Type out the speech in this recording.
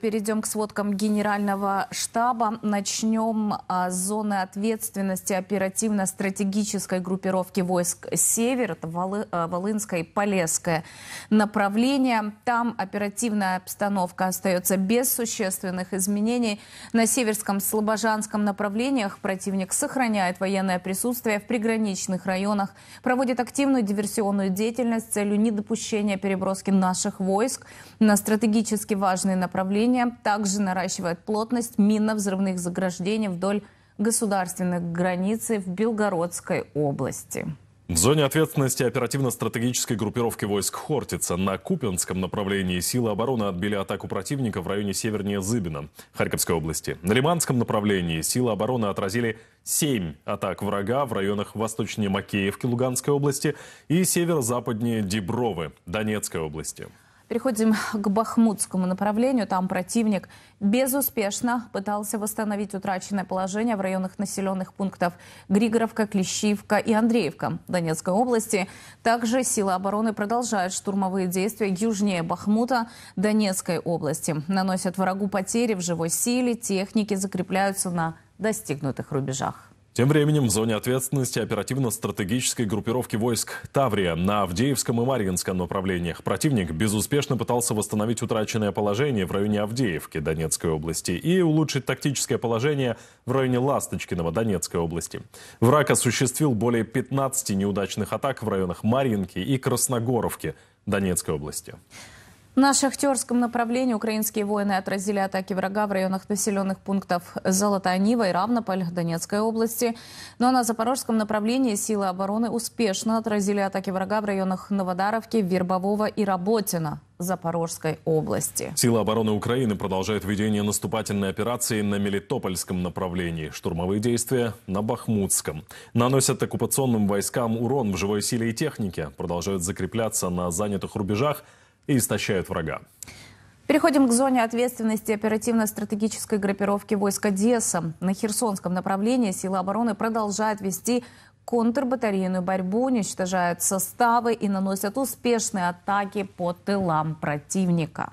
Перейдем к сводкам Генерального штаба. Начнем а, с зоны ответственности оперативно-стратегической группировки войск «Север». Это а, Волынское и Полесское направление. Там оперативная обстановка остается без существенных изменений. На северском слобожанском направлениях противник сохраняет военное присутствие в приграничных районах, проводит активную диверсионную деятельность с целью недопущения переброски наших войск на стратегически важные направления Армения также наращивает плотность минно-взрывных заграждений вдоль государственных границ в Белгородской области. В зоне ответственности оперативно-стратегической группировки войск «Хортица» на Купинском направлении силы обороны отбили атаку противника в районе севернее Зыбина, Харьковской области. На Лиманском направлении силы обороны отразили семь атак врага в районах восточнее Макеевки Луганской области и северо-западнее Дебровы Донецкой области. Переходим к бахмутскому направлению. Там противник безуспешно пытался восстановить утраченное положение в районах населенных пунктов Григоровка, Клещивка и Андреевка Донецкой области. Также силы обороны продолжают штурмовые действия южнее Бахмута Донецкой области. Наносят врагу потери в живой силе, техники закрепляются на достигнутых рубежах. Тем временем в зоне ответственности оперативно-стратегической группировки войск «Таврия» на Авдеевском и Марьинском направлениях противник безуспешно пытался восстановить утраченное положение в районе Авдеевки Донецкой области и улучшить тактическое положение в районе Ласточкиного Донецкой области. Враг осуществил более 15 неудачных атак в районах Марьинки и Красногоровки Донецкой области. На шахтерском направлении украинские воины отразили атаки врага в районах населенных пунктов Золотанива и Равнополь Донецкой области. Но ну, а на запорожском направлении силы обороны успешно отразили атаки врага в районах Новодаровки, Вербового и Работина Запорожской области. Силы обороны Украины продолжают ведение наступательной операции на Мелитопольском направлении. Штурмовые действия на Бахмутском. Наносят оккупационным войскам урон в живой силе и технике. Продолжают закрепляться на занятых рубежах – и истощают врага. Переходим к зоне ответственности оперативно-стратегической группировки войск Одесса. На Херсонском направлении силы обороны продолжают вести контрбатарейную борьбу, уничтожают составы и наносят успешные атаки по тылам противника.